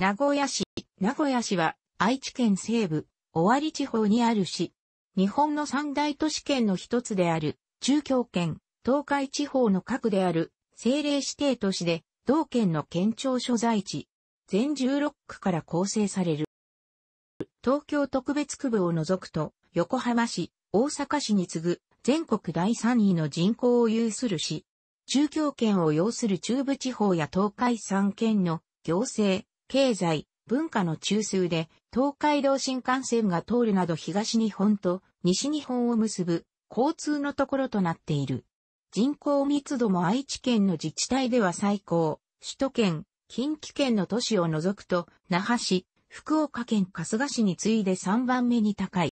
名古屋市。名古屋市は愛知県西部、尾張地方にある市。日本の三大都市圏の一つである、中京圏、東海地方の核である、政令指定都市で、同県の県庁所在地。全16区から構成される。東京特別区部を除くと、横浜市、大阪市に次ぐ、全国第3位の人口を有する市。中京圏を要する中部地方や東海3県の行政、経済、文化の中枢で、東海道新幹線が通るなど東日本と西日本を結ぶ交通のところとなっている。人口密度も愛知県の自治体では最高、首都圏、近畿圏の都市を除くと、那覇市、福岡県春日市に次いで3番目に高い。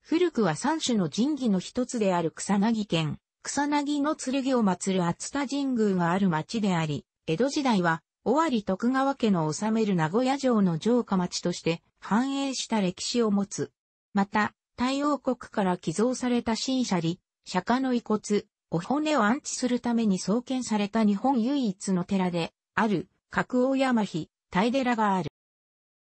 古くは三種の神器の一つである草薙県、草薙の剣を祀る熱田神宮がある町であり、江戸時代は尾張徳川家の治める名古屋城の城下町として繁栄した歴史を持つ。また、太王国から寄贈された新車里、釈迦の遺骨、お骨を安置するために創建された日本唯一の寺で、ある、格王山碑、大寺がある。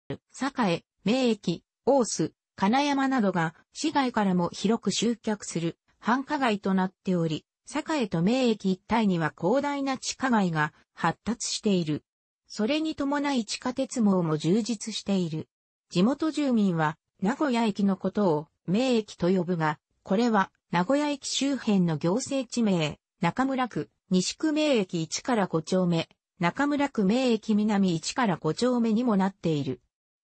栄、名駅、大須、金山などが市外からも広く集客する繁華街となっており、栄と名駅一帯には広大な地下街が発達している。それに伴い地下鉄網も充実している。地元住民は、名古屋駅のことを、名駅と呼ぶが、これは、名古屋駅周辺の行政地名、中村区、西区名駅1から5丁目、中村区名駅南1から5丁目にもなっている。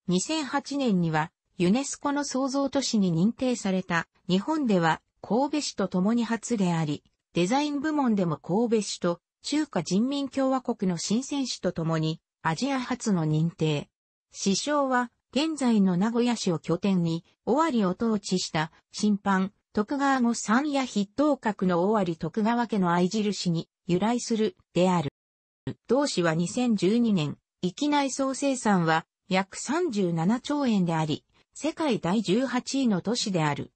2008年には、ユネスコの創造都市に認定された、日本では神戸市と共に初であり、デザイン部門でも神戸市と中華人民共和国の新選手と共にアジア初の認定。師匠は現在の名古屋市を拠点に尾張を統治した審判徳川後三夜筆頭閣の尾張徳川家の愛印に由来するである。同市は2012年、域内総生産は約37兆円であり、世界第18位の都市である。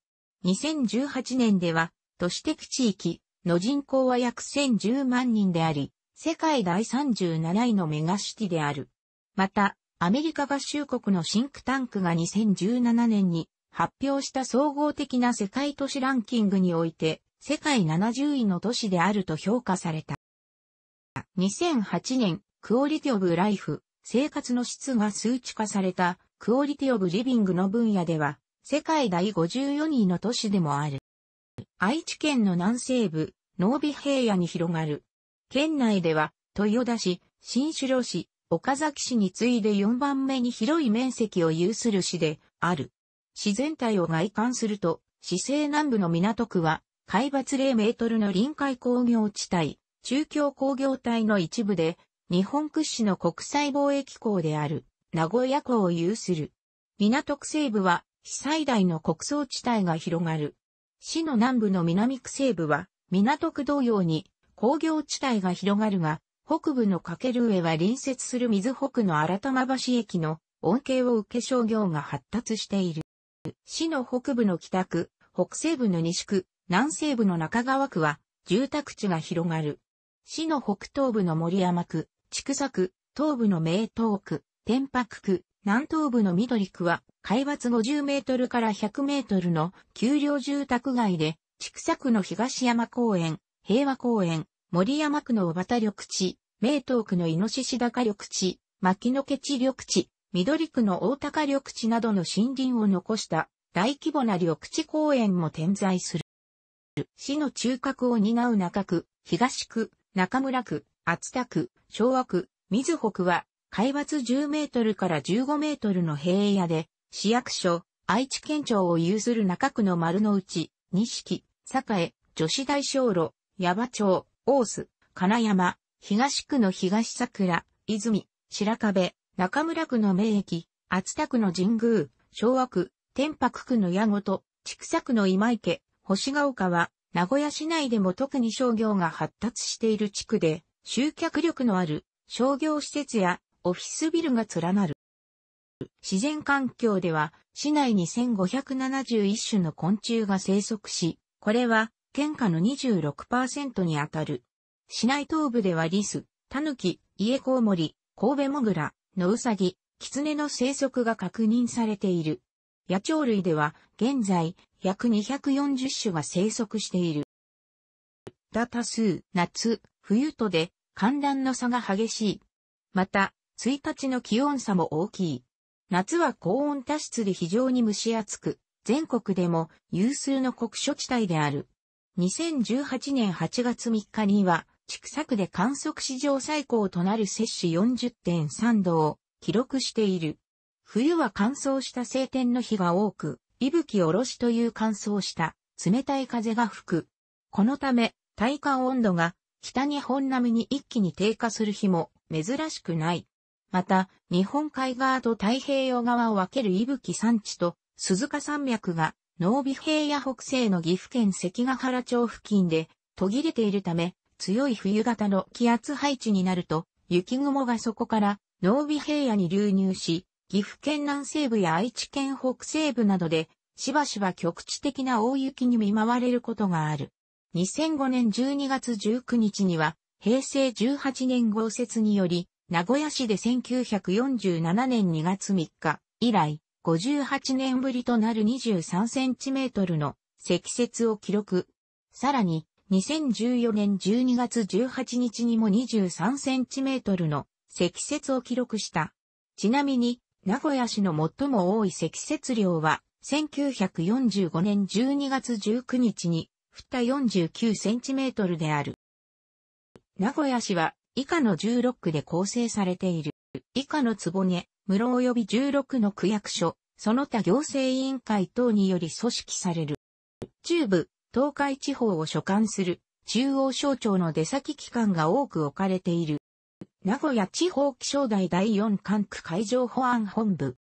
2018年では、都市的地域、の人口は約1010万人であり、世界第37位のメガシティである。また、アメリカ合衆国のシンクタンクが2017年に発表した総合的な世界都市ランキングにおいて、世界70位の都市であると評価された。2008年、クオリティオブライフ、生活の質が数値化された、クオリティオブリビングの分野では、世界第54位の都市でもある。愛知県の南西部、濃尾平野に広がる。県内では、豊田市、新城市、岡崎市に次いで4番目に広い面積を有する市である。市全体を外観すると、市西南部の港区は、海抜0メートルの臨海工業地帯、中京工業帯の一部で、日本屈指の国際貿易港である、名古屋港を有する。港区西部は、被災大の国葬地帯が広がる。市の南部の南区西部は、港区同様に工業地帯が広がるが、北部の掛ける上は隣接する水北の新玉橋駅の恩恵を受け商業が発達している。市の北部の北区、北西部の西区、南西部の中川区は住宅地が広がる。市の北東部の森山区、千種区、東部の明東区、天白区、南東部の緑区は海抜50メートルから100メートルの丘陵住宅街で千草区の東山公園、平和公園、森山区の小畑緑地、名東区のイノシシ高緑地、牧野ケチ緑地、緑区の大高緑地などの森林を残した大規模な緑地公園も点在する。市の中核を担う中区、東区、中村区、厚田区、昭和区、水北区は、海抜10メートルから15メートルの平野で、市役所、愛知県庁を有する中区の丸の内、錦、栄、女子大小路、矢場町、大須、金山、東区の東桜、泉、白壁、中村区の名駅、厚田区の神宮、昭和区、天白区の矢後と、千種区の今池、星ヶ丘は、名古屋市内でも特に商業が発達している地区で、集客力のある商業施設やオフィスビルが連なる。自然環境では、市内に1571種の昆虫が生息し、これは、県下の26%にあたる。市内東部ではリス、タヌキ、イエコウモリ、神戸モグラ、ノウサギ、キツネの生息が確認されている。野鳥類では、現在、約240種が生息している。だ多数、夏、冬とで、寒暖の差が激しい。また、1日の気温差も大きい。夏は高温多湿で非常に蒸し暑く、全国でも有数の国書地帯である。2018年8月3日には、畜作で観測史上最高となる摂氏40.3度を記録している。冬は乾燥した晴天の日が多く、息吹おろしという乾燥した冷たい風が吹く。このため、体感温度が北日本並みに一気に低下する日も珍しくない。また、日本海側と太平洋側を分ける息吹山地と鈴鹿山脈が、濃尾平野北西の岐阜県関ヶ原町付近で、途切れているため、強い冬型の気圧配置になると、雪雲がそこから、濃尾平野に流入し、岐阜県南西部や愛知県北西部などで、しばしば局地的な大雪に見舞われることがある。2005年12月19日には、平成18年豪雪により、名古屋市で1947年2月3日以来、58年ぶりとなる23センチメートルの積雪を記録。さらに、2014年12月18日にも23センチメートルの積雪を記録した。ちなみに、名古屋市の最も多い積雪量は、1945年12月19日に降った49センチメートルである。名古屋市は以下の16区で構成されている。以下の壺根、室及び16の区役所、その他行政委員会等により組織される。中部、東海地方を所管する中央省庁の出先機関が多く置かれている。名古屋地方気象台第4管区海上保安本部。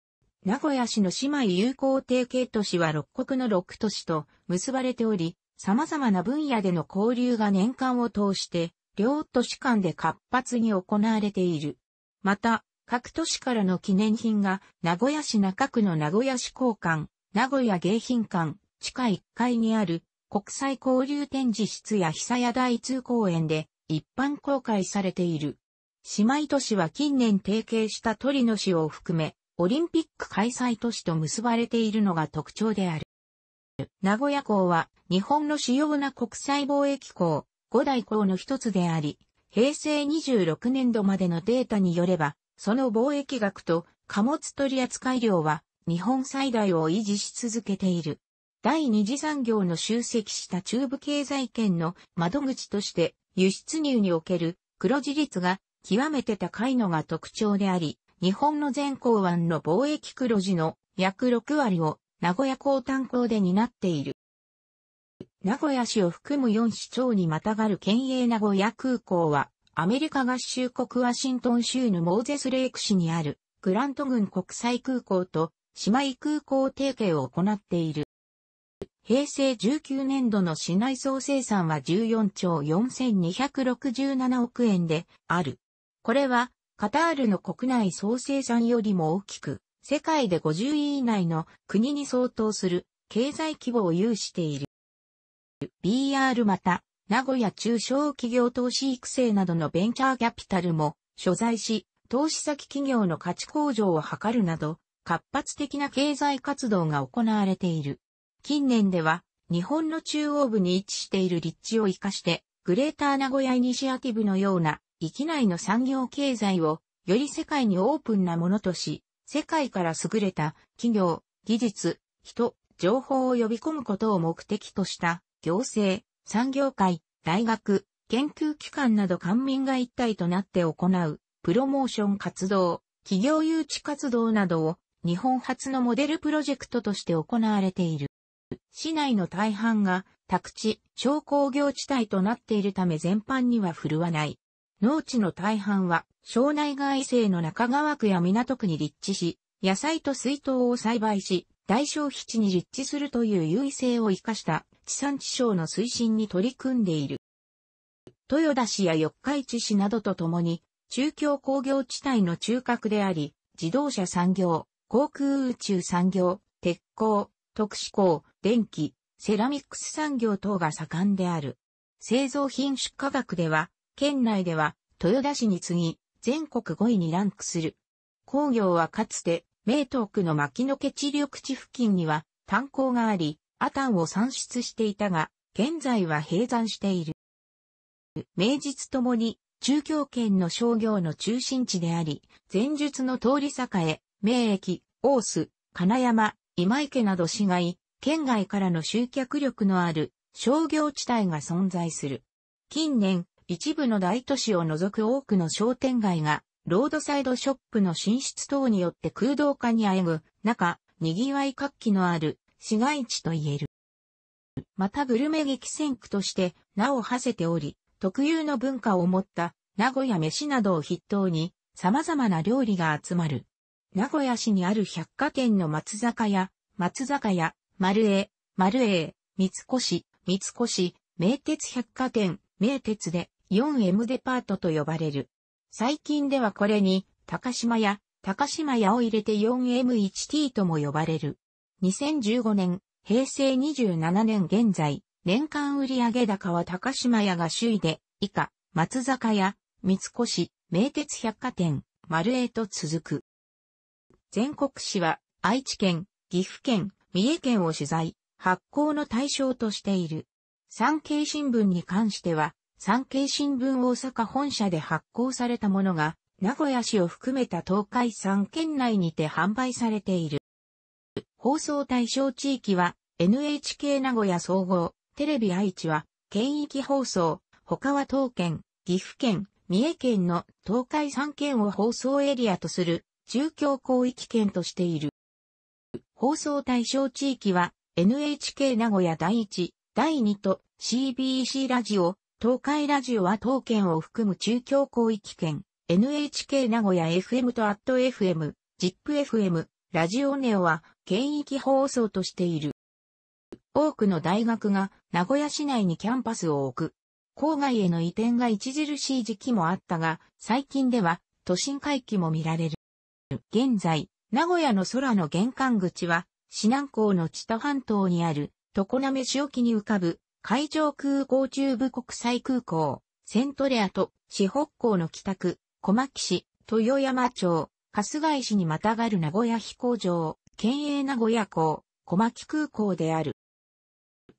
名古屋市の姉妹友好提携都市は六国の六都市と結ばれており、様々な分野での交流が年間を通して、両都市間で活発に行われている。また、各都市からの記念品が、名古屋市中区の名古屋市公館、名古屋迎賓館、地下1階にある、国際交流展示室や久屋大通公園で、一般公開されている。姉妹都市は近年提携した鳥の市を含め、オリンピック開催都市と結ばれているのが特徴である。名古屋港は日本の主要な国際貿易港、五大港の一つであり、平成26年度までのデータによれば、その貿易額と貨物取扱量は日本最大を維持し続けている。第二次産業の集積した中部経済圏の窓口として輸出入における黒字率が極めて高いのが特徴であり、日本の全港湾の貿易黒字の約6割を名古屋港炭港で担っている。名古屋市を含む4市町にまたがる県営名古屋空港は、アメリカ合衆国ワシントン州のモーゼスレイク市にある、グラント郡国際空港と姉妹空港提携を行っている。平成19年度の市内総生産は14兆4267億円である。これは、カタールの国内総生産よりも大きく、世界で50位以内の国に相当する経済規模を有している。BR また、名古屋中小企業投資育成などのベンチャーキャピタルも所在し、投資先企業の価値向上を図るなど、活発的な経済活動が行われている。近年では、日本の中央部に位置している立地を活かして、グレーター名古屋イニシアティブのような、域内の産業経済を、より世界にオープンなものとし、世界から優れた企業、技術、人、情報を呼び込むことを目的とした行政、産業界、大学、研究機関など官民が一体となって行う、プロモーション活動、企業誘致活動などを日本初のモデルプロジェクトとして行われている。市内の大半が宅地、商工業地帯となっているため全般には振るわない。農地の大半は、省内外政の中川区や港区に立地し、野菜と水筒を栽培し、大消費地に立地するという優位性を生かした地産地消の推進に取り組んでいる。豊田市や四日市市などとともに、中京工業地帯の中核であり、自動車産業、航空宇宙産業、鉄鋼、特殊鋼、電気、セラミックス産業等が盛んである。製造品出荷額では、県内では豊田市に次ぎ、全国5位にランクする。工業はかつて、名東区の牧野家地緑地付近には炭鉱があり、アタンを産出していたが、現在は閉山している。名実ともに中京圏の商業の中心地であり、前述の通り栄、名駅、大須、金山、今池など市街、県外からの集客力のある商業地帯が存在する。近年、一部の大都市を除く多くの商店街が、ロードサイドショップの進出等によって空洞化にあえぐ中、賑わい活気のある市街地と言える。またグルメ激戦区として名を馳せており、特有の文化を持った名古屋飯などを筆頭に様々な料理が集まる。名古屋市にある百貨店の松坂屋、松坂屋、丸栄、丸栄、三越、三越、名鉄百貨店、名鉄で 4M デパートと呼ばれる。最近ではこれに高島屋、高島屋を入れて 4M1T とも呼ばれる。2015年、平成27年現在、年間売上高は高島屋が首位で、以下、松坂屋、三越、名鉄百貨店、丸へと続く。全国紙は、愛知県、岐阜県、三重県を取材、発行の対象としている。産経新聞に関しては、産経新聞大阪本社で発行されたものが、名古屋市を含めた東海3県内にて販売されている。放送対象地域は NHK 名古屋総合、テレビ愛知は県域放送、他は東県、岐阜県、三重県の東海3県を放送エリアとする中京広域圏としている。放送対象地域は NHK 名古屋第1、第2と CBC ラジオ、東海ラジオは東県を含む中京広域圏、NHK 名古屋 FM と at FM、ZIPFM、ラジオネオは県域放送としている。多くの大学が名古屋市内にキャンパスを置く。郊外への移転が著しい時期もあったが、最近では都心回帰も見られる。現在、名古屋の空の玄関口は、市南港の知多半島にある、常滑市沖に浮かぶ、海上空港中部国際空港、セントレアと、四北港の北区、小牧市、豊山町、春日井市にまたがる名古屋飛行場、県営名古屋港、小牧空港である。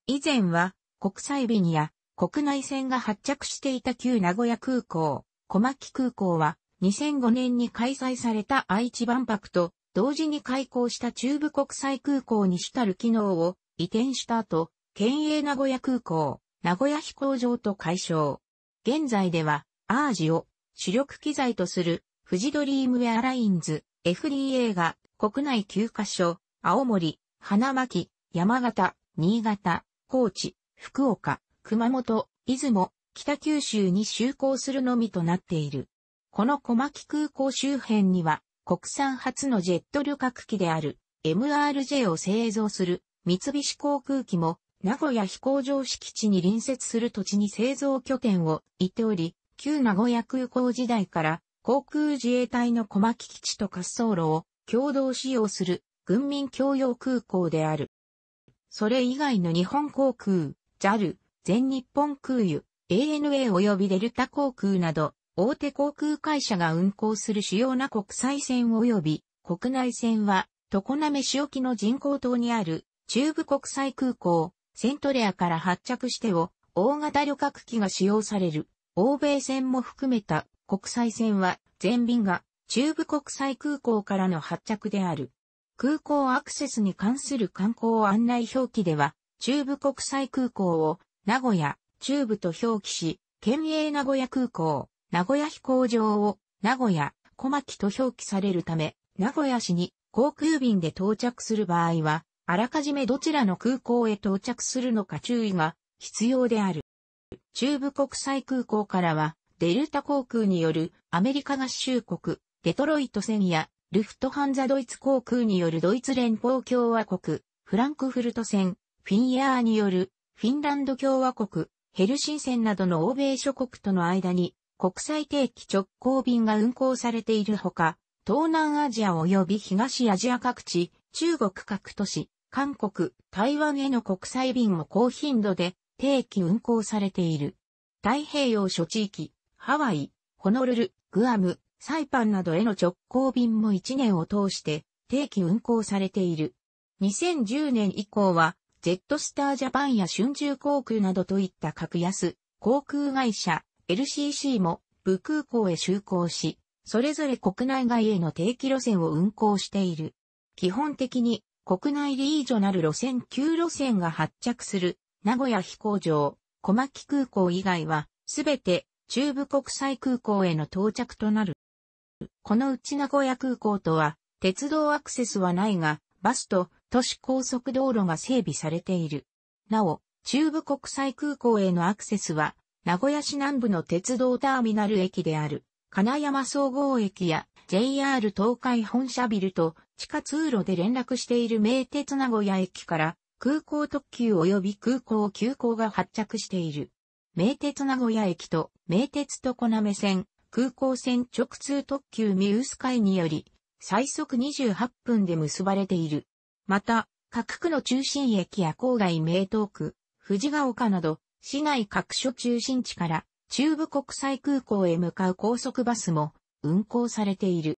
以前は、国際便や国内線が発着していた旧名古屋空港、小牧空港は、2005年に開催された愛知万博と、同時に開港した中部国際空港に主たる機能を移転した後、県営名古屋空港、名古屋飛行場と解消。現在では、アージを主力機材とする富士ドリームエアラインズ、FDA が国内9カ所、青森、花巻、山形、新潟、高知、福岡、熊本、出雲、北九州に就航するのみとなっている。この小牧空港周辺には、国産初のジェット旅客機である MRJ を製造する三菱航空機も名古屋飛行場敷地に隣接する土地に製造拠点を置いており、旧名古屋空港時代から航空自衛隊の小牧基地と滑走路を共同使用する軍民共用空港である。それ以外の日本航空、JAL、全日本空輸、ANA 及びデルタ航空など、大手航空会社が運航する主要な国際線及び国内線は、常滑市沖の人工島にある中部国際空港、セントレアから発着してを大型旅客機が使用される、欧米線も含めた国際線は全便が中部国際空港からの発着である。空港アクセスに関する観光案内表記では、中部国際空港を名古屋、中部と表記し、県営名古屋空港、名古屋飛行場を名古屋、小牧と表記されるため、名古屋市に航空便で到着する場合は、あらかじめどちらの空港へ到着するのか注意が必要である。中部国際空港からはデルタ航空によるアメリカ合衆国、デトロイト線や、ルフトハンザドイツ航空によるドイツ連邦共和国、フランクフルト線、フィンヤーによるフィンランド共和国、ヘルシン線などの欧米諸国との間に国際定期直行便が運航されているほか、東南アジア及び東アジア各地、中国各都市、韓国、台湾への国際便も高頻度で定期運航されている。太平洋諸地域、ハワイ、ホノルル、グアム、サイパンなどへの直行便も1年を通して定期運行されている。2010年以降は、ジェットスタージャパンや春秋航空などといった格安、航空会社、LCC も、武空港へ就航し、それぞれ国内外への定期路線を運航している。基本的に、国内リージョナル路線9路線が発着する、名古屋飛行場、小牧空港以外は、すべて中部国際空港への到着となる。このうち名古屋空港とは、鉄道アクセスはないが、バスと都市高速道路が整備されている。なお、中部国際空港へのアクセスは、名古屋市南部の鉄道ターミナル駅である、金山総合駅や JR 東海本社ビルと地下通路で連絡している名鉄名古屋駅から空港特急及び空港急行が発着している。名鉄名古屋駅と名鉄とな滑線、空港線直通特急ミウス海により、最速28分で結ばれている。また、各区の中心駅や郊外名東区、藤ヶ丘など、市内各所中心地から中部国際空港へ向かう高速バスも運行されている。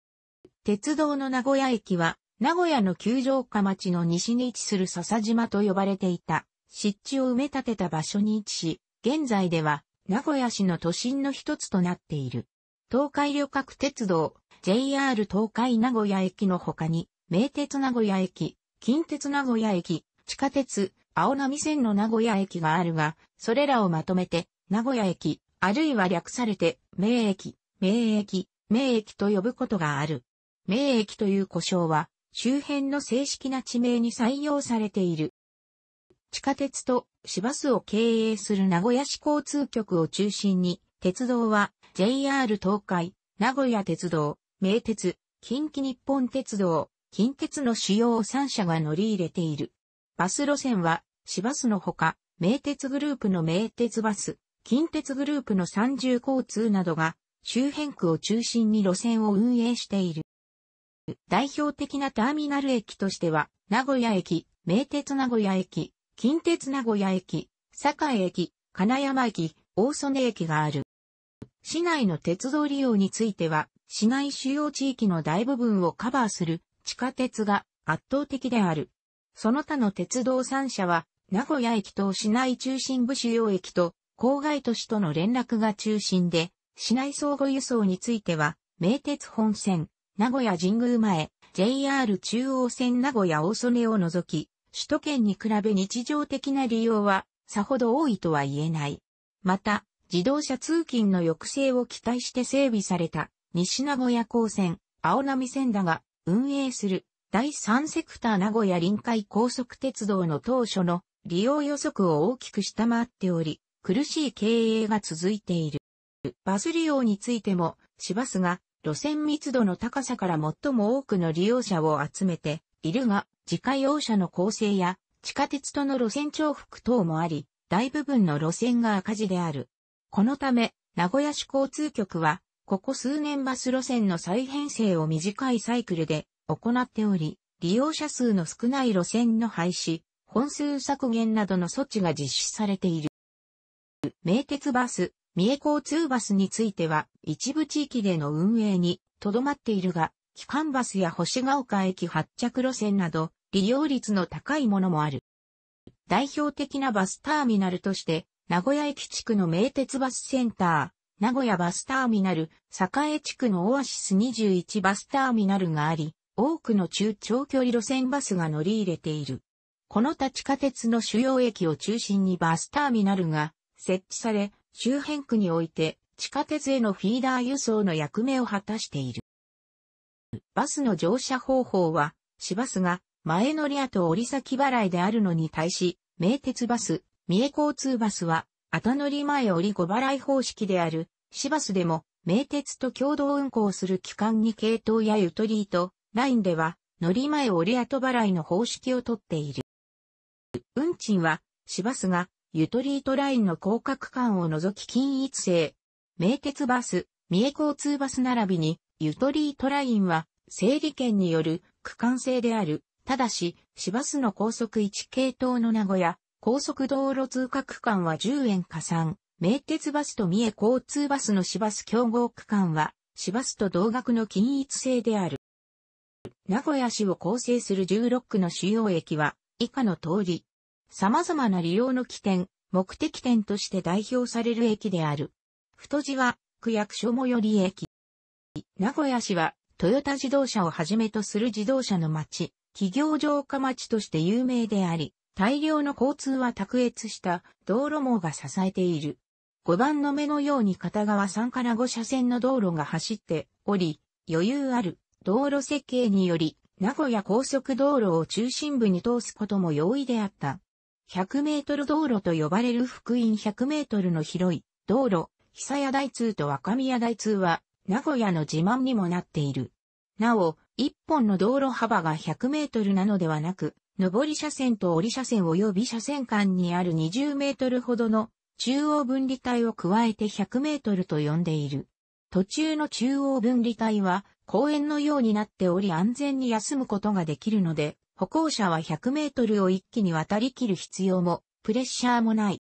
鉄道の名古屋駅は、名古屋の九条下町の西に位置する笹島と呼ばれていた、湿地を埋め立てた場所に位置し、現在では名古屋市の都心の一つとなっている。東海旅客鉄道、JR 東海名古屋駅の他に、名鉄名古屋駅、近鉄名古屋駅、地下鉄、青波線の名古屋駅があるが、それらをまとめて、名古屋駅、あるいは略されて、名駅、名駅、名駅と呼ぶことがある。名駅という呼称は、周辺の正式な地名に採用されている。地下鉄と市バスを経営する名古屋市交通局を中心に、鉄道は JR 東海、名古屋鉄道、名鉄、近畿日本鉄道、近鉄の主要3社が乗り入れている。バス路線は、市バスのほか、名鉄グループの名鉄バス、近鉄グループの三重交通などが、周辺区を中心に路線を運営している。代表的なターミナル駅としては、名古屋駅、名鉄名古屋駅、近鉄名古屋駅、堺駅、金山駅、大曽根駅がある。市内の鉄道利用については、市内主要地域の大部分をカバーする地下鉄が圧倒的である。その他の鉄道3社は、名古屋駅と市内中心部主要駅と郊外都市との連絡が中心で、市内相互輸送については、名鉄本線、名古屋神宮前、JR 中央線名古屋大曽根を除き、首都圏に比べ日常的な利用はさほど多いとは言えない。また、自動車通勤の抑制を期待して整備された西名古屋高専、青波線だが運営する第3セクター名古屋臨海高速鉄道の当初の利用予測を大きく下回っており、苦しい経営が続いている。バス利用についても、市バスが路線密度の高さから最も多くの利用者を集めているが、自家用車の構成や地下鉄との路線重複等もあり、大部分の路線が赤字である。このため、名古屋市交通局は、ここ数年バス路線の再編成を短いサイクルで行っており、利用者数の少ない路線の廃止、本数削減などの措置が実施されている。名鉄バス、三重交通バスについては、一部地域での運営にとどまっているが、機関バスや星ヶ丘駅発着路線など、利用率の高いものもある。代表的なバスターミナルとして、名古屋駅地区の名鉄バスセンター、名古屋バスターミナル、栄地区のオアシス21バスターミナルがあり、多くの中長距離路線バスが乗り入れている。この立地下鉄の主要駅を中心にバスターミナルが設置され、周辺区において地下鉄へのフィーダー輸送の役目を果たしている。バスの乗車方法は、市バスが前乗り後折り先払いであるのに対し、名鉄バス、三重交通バスは、後乗り前折り5払い方式である、市バスでも、名鉄と共同運行する機関に系統やゆとりと、ラインでは、乗り前折り後払いの方式をとっている。運賃は、市バスが、ゆとりとラインの広角区間を除き均一性。名鉄バス、三重交通バス並びに、ゆとりとラインは、整理券による区間制である。ただし、市バスの高速1系統の名古屋、高速道路通過区間は10円加算、名鉄バスと三重交通バスの市バス競合区間は、市バスと同額の均一性である。名古屋市を構成する16区の主要駅は、以下の通り、様々な利用の起点、目的点として代表される駅である。太字は、区役所最寄り駅。名古屋市は、トヨタ自動車をはじめとする自動車の街、企業城下町として有名であり、大量の交通は卓越した道路網が支えている。5番の目のように片側3から5車線の道路が走っており、余裕ある道路設計により、名古屋高速道路を中心部に通すことも容易であった。100メートル道路と呼ばれる福音100メートルの広い道路、久屋台通と若宮台通は名古屋の自慢にもなっている。なお、一本の道路幅が100メートルなのではなく、上り車線と降り車線及び車線間にある20メートルほどの中央分離帯を加えて100メートルと呼んでいる。途中の中央分離帯は公園のようになっており安全に休むことができるので、歩行者は100メートルを一気に渡り切る必要も、プレッシャーもない。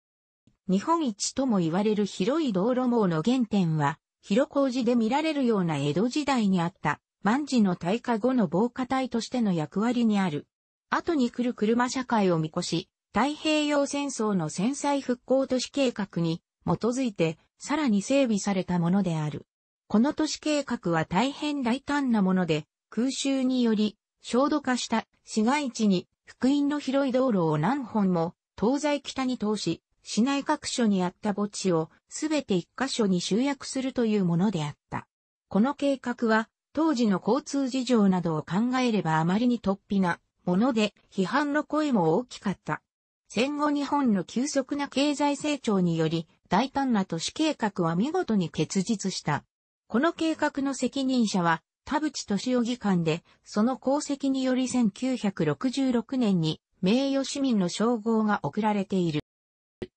日本一とも言われる広い道路網の原点は、広小路で見られるような江戸時代にあった万事の退化後の防火帯としての役割にある。後に来る車社会を見越し、太平洋戦争の戦災復興都市計画に基づいて、さらに整備されたものである。この都市計画は大変大胆なもので、空襲により、焦土化した市街地に、福音の広い道路を何本も、東西北に通し、市内各所にあった墓地をすべて一箇所に集約するというものであった。この計画は当時の交通事情などを考えればあまりに突飛なもので批判の声も大きかった。戦後日本の急速な経済成長により大胆な都市計画は見事に結実した。この計画の責任者は田淵市夫議官で、その功績により1966年に名誉市民の称号が贈られている。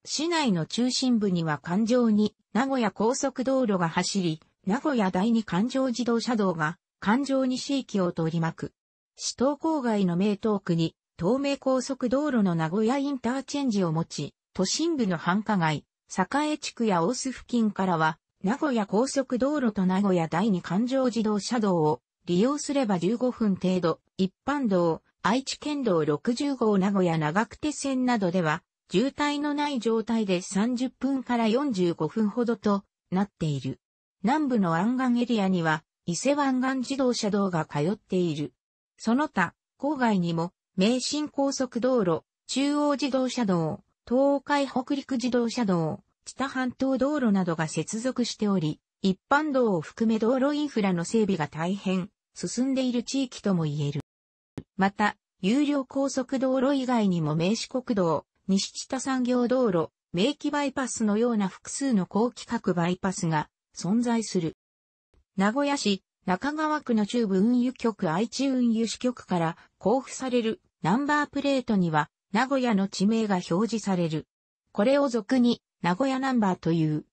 市内の中心部には環状に名古屋高速道路が走り、名古屋第二環状自動車道が環状西域を取り巻く。市東郊外の名東区に東名高速道路の名古屋インターチェンジを持ち、都心部の繁華街、栄地区や大須付近からは、名古屋高速道路と名古屋第二環状自動車道を利用すれば15分程度、一般道、愛知県道60号名古屋長久手線などでは、渋滞のない状態で30分から45分ほどとなっている。南部の湾岸エリアには、伊勢湾岸自動車道が通っている。その他、郊外にも、名神高速道路、中央自動車道、東海北陸自動車道、知多半島道路などが接続しており、一般道を含め道路インフラの整備が大変進んでいる地域とも言える。また、有料高速道路以外にも名刺国道、西知多産業道路、名機バイパスのような複数の高規格バイパスが存在する。名古屋市、中川区の中部運輸局愛知運輸支局から交付されるナンバープレートには名古屋の地名が表示される。これを俗に名古屋ナンバーという。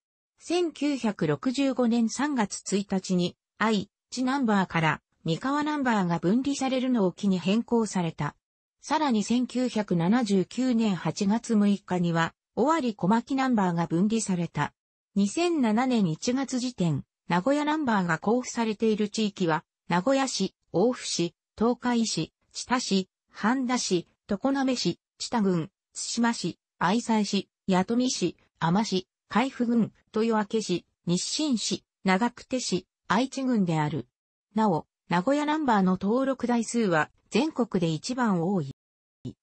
1965年3月1日に愛知ナンバーから三河ナンバーが分離されるのを機に変更された。さらに1979年8月6日には、尾張小牧ナンバーが分離された。2007年1月時点、名古屋ナンバーが交付されている地域は、名古屋市、大府市、東海市、千田市、半田市、常滑市、千田郡、津島市、愛西市、八富市、海市海部郡、豊明市、日清市、長久手市、愛知郡である。なお、名古屋ナンバーの登録台数は全国で一番多い。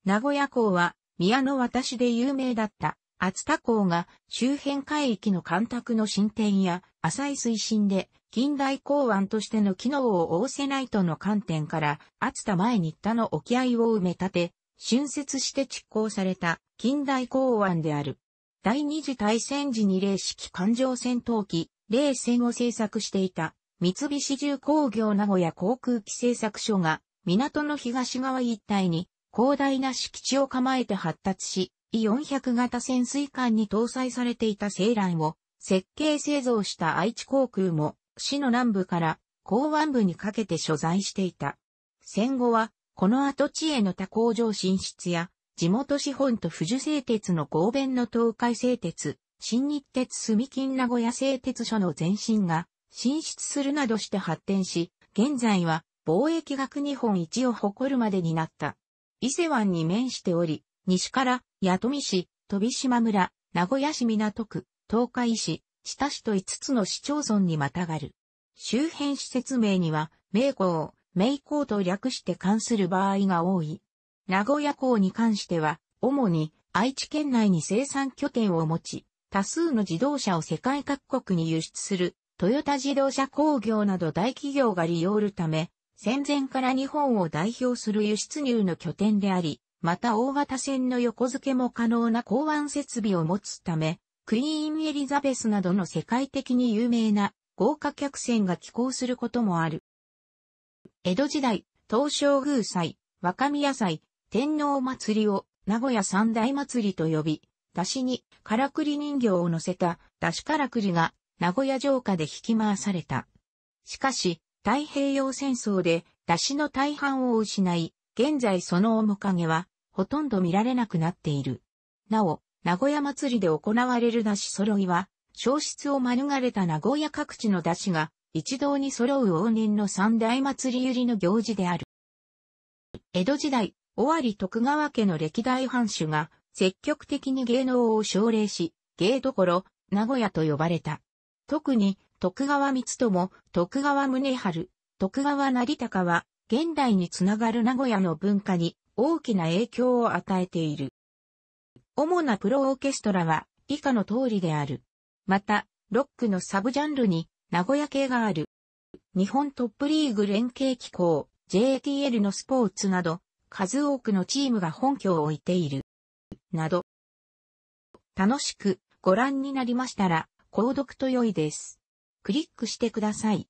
名古屋港は宮の渡しで有名だった熱田港が周辺海域の干拓の進展や浅い水深で近代港湾としての機能を仰せないとの観点から熱田前新田の沖合を埋め立て、浚渫して築港された近代港湾である。第二次大戦時に零式艦上戦闘機、零戦を製作していた三菱重工業名古屋航空機製作所が港の東側一帯に広大な敷地を構えて発達し、E400 型潜水艦に搭載されていたセイランを設計製造した愛知航空も市の南部から港湾部にかけて所在していた。戦後はこの跡地への他工場進出や地元資本と富士製鉄の合弁の東海製鉄、新日鉄住金名古屋製鉄所の前身が進出するなどして発展し、現在は貿易額日本一を誇るまでになった。伊勢湾に面しており、西から、八富市、飛島村、名古屋市港区、東海市、知多市と5つの市町村にまたがる。周辺施設名には、名港、名港と略して関する場合が多い。名古屋港に関しては、主に愛知県内に生産拠点を持ち、多数の自動車を世界各国に輸出する、トヨタ自動車工業など大企業が利用るため、戦前から日本を代表する輸出入の拠点であり、また大型船の横付けも可能な港湾設備を持つため、クイーンエリザベスなどの世界的に有名な豪華客船が寄港することもある。江戸時代、東照宮祭、若宮祭、天皇祭りを名古屋三大祭りと呼び、出しにからくり人形を乗せた出しからくりが名古屋城下で引き回された。しかし、太平洋戦争で出しの大半を失い、現在その面影は、ほとんど見られなくなっている。なお、名古屋祭りで行われる出し揃いは、消失を免れた名古屋各地の出しが、一堂に揃う往年の三大祭りゆりの行事である。江戸時代、尾張徳川家の歴代藩主が、積極的に芸能を奨励し、芸どころ、名古屋と呼ばれた。特に、徳川光友、徳川宗春、徳川成高は、現代につながる名古屋の文化に大きな影響を与えている。主なプロオーケストラは以下の通りである。また、ロックのサブジャンルに名古屋系がある。日本トップリーグ連携機構 JTL のスポーツなど、数多くのチームが本拠を置いている。など。楽しくご覧になりましたら、購読と良いです。クリックしてください。